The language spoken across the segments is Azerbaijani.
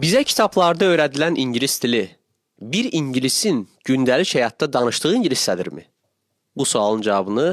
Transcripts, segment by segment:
Bizə kitablarda öyrədilən ingilis dili bir ingilisin gündəlik həyatda danışdığı ingiliscədirmi? Bu sualın cavabını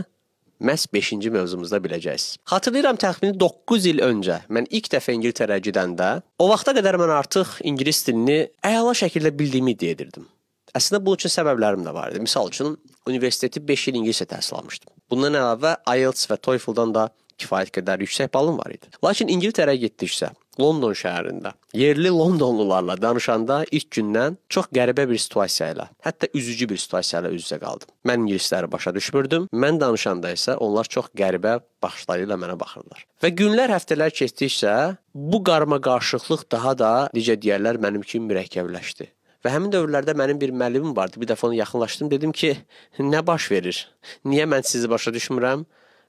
məhz 5-ci mövzumuzda biləcəksiniz. Xatırlayıram təxmini 9 il öncə mən ilk dəfə İngiltərəyə gedəndə, o vaxta qədər mən artıq ingilis dilini əla şəkildə bildiyimi iddia edirdim. Əslində bunun üçün səbəblərim də var idi. Məsəl üçün universiteti 5 il ingiliscə təhsil almışdım. Bundan əlavə IELTS və TOEFL-dan da kifayət qədər yüksək balım var idi. Lakin İngiltərəyə getdikcə London şəhərində yerli Londonlularla danışanda ilk gündən çox qəribə bir situasiya ilə, hətta üzücü bir situasiya ilə üz-üzə qaldım. Mən ingilisləri başa düşmürdüm. Mən danışanda isə onlar çox qəribə baxışları ilə mənə baxırdılar. Və günlər, həftələr keçdikcə bu qarma-qarışıqlıq daha da necə deyirlər, mənim kimi mürəkkəbləşdi. Və həmin dövrlərdə mənim bir müəllimim vardı. Bir dəfə ona yaxınlaşdım, dedim ki, nə baş verir? Niyə mən sizi başa düşmürəm?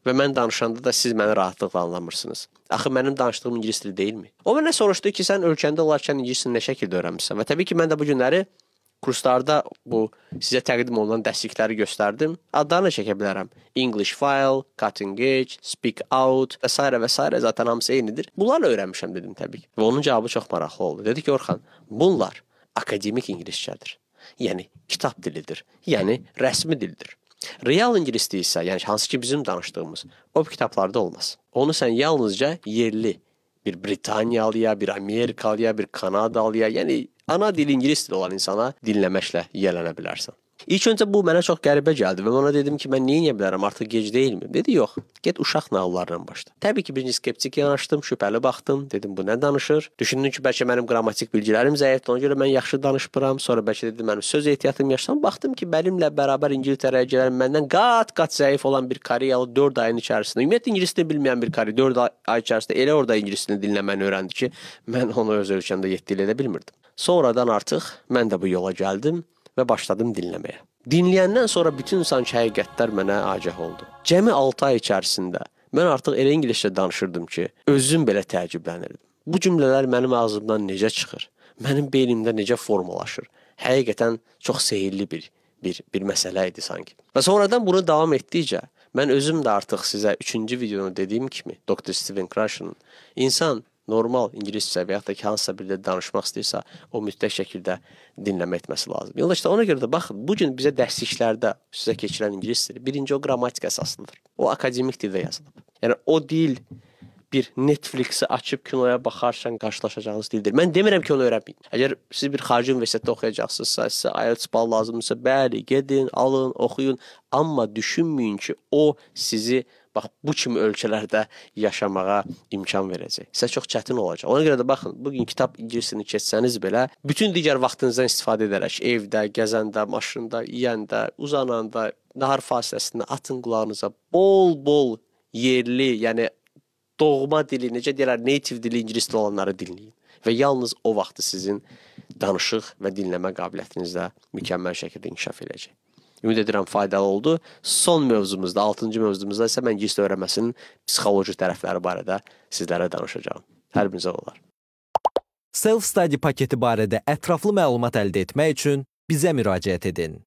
və mən danışanda da siz məni rahatlıqla anlamırsınız. Axı mənim danışdığım ingilis dili deyilmi? O mənə soruşdu ki, sən ölkəndə olarkən ingilis dilini nə şəkildə öyrənmisən? Və təbii ki, mən də bu günləri kurslarda bu sizə təqdim olunan dəstlikləri göstərdim. Adlarını çəkə bilərəm. English File, Cutting Edge, Speak Out və s. və s. zaten hamısı eynidir. Bunlarla öyrənmişəm dedim təbii ki. Və onun cavabı çox maraqlı oldu. Dedi ki, Orxan, bunlar akademik ingiliscədir. Yəni kitab dilidir. Yəni rəsmi dildir. Real ingilisliyi isə, yani hansı ki bizim danıştığımız o kitaplarda olmaz. Onu sen yalnızca yerli bir Britaniyalıya, bir Amerikalıya, bir Kanadalıya, yani ana dil ingilis olan insana dinləməklə yiyələnə İlk öncə bu mənə çox qəribə gəldi və ona dedim ki, mən nə edə bilərəm? Artıq gec deyilmi? Dedi, yox. Get uşaq nağıllarından başla. Təbii ki, birinci skeptik yanaşdım, şübhəli baxdım. Dedim, bu nə danışır? Düşündüm ki, bəlkə mənim qrammatik bilgilərim zəifdir, ona görə mən yaxşı danışmıram. Sonra bəlkə dedi, mənim söz ehtiyatım yaşlan. Baxdım ki, benimlə bərabər İngiltərəyə gələn məndən qat-qat zəif olan bir Koreyalı 4 ayın içərisində, ümumiyyətlə ingilis dilini bilməyən bir Koreyalı 4 ay içərisində elə orada ingilis dilini dinləməni öyrəndi ki, mən onu öz ölkəmdə 7 il edə bilmirdim. Sonradan artıq mən də bu yola gəldim və başladım dinləməyə. Dinləyəndən sonra bütün sanki həqiqətlər mənə agah oldu. Cəmi 6 ay içərisində mən artıq elə ingiliscə danışırdım ki, özüm belə təəccüblənirdim. Bu cümlələr mənim ağzımdan necə çıxır? Mənim beynimdə necə formalaşır? Həqiqətən çox sehrli bir bir bir məsələ idi sanki. Və sonradan bunu davam etdikcə mən özüm də artıq sizə 3-cü videonu dediyim kimi Dr. Steven Krasher'ın insan normal ingiliscə və yaxud da ki, hansısa bir dildə danışmaq istəyirsə, o mütləq şəkildə dinləmə etməsi lazımdır. Yoldaşlar, ona görə də bax, bu gün bizə dərsliklərdə sizə keçirilən ingilis dili birinci o qrammatika əsaslıdır. O akademik dildə yazılıb. Yəni o dil bir Netflix-i açıb kinoya baxarsan qarşılaşacağınız dildir. Mən demirəm ki, onu öyrənməyin. Əgər siz bir xarici universitetdə oxuyacaqsınızsa, sizə IELTS bal lazımdırsa, bəli, gedin, alın, oxuyun, amma düşünməyin ki, o sizi bax bu kimi ölkələrdə yaşamağa imkan verəcək. Sizə çox çətin olacaq. Ona görə də baxın, bu gün kitab ingilisini keçsəniz belə bütün digər vaxtınızdan istifadə edərək evdə, gəzəndə, maşında, yeyəndə, uzananda, nahar fasiləsində atın qulağınıza bol-bol yerli, yəni doğma dili, necə deyirlər, native dili ingilis dili olanları dinləyin və yalnız o vaxtı sizin danışıq və dinləmə qabiliyyətiniz də mükəmməl şəkildə inkişaf edəcək. Ümid edirəm faydalı oldu. Son mövzumuzda, 6-cı mövzumuzda isə mən giz öyrənməsinin psixoloji tərəfləri barədə sizlərə danışacağam. Hər birinizə olar. Self-study paketi barədə ətraflı məlumat əldə etmək üçün bizə müraciət edin.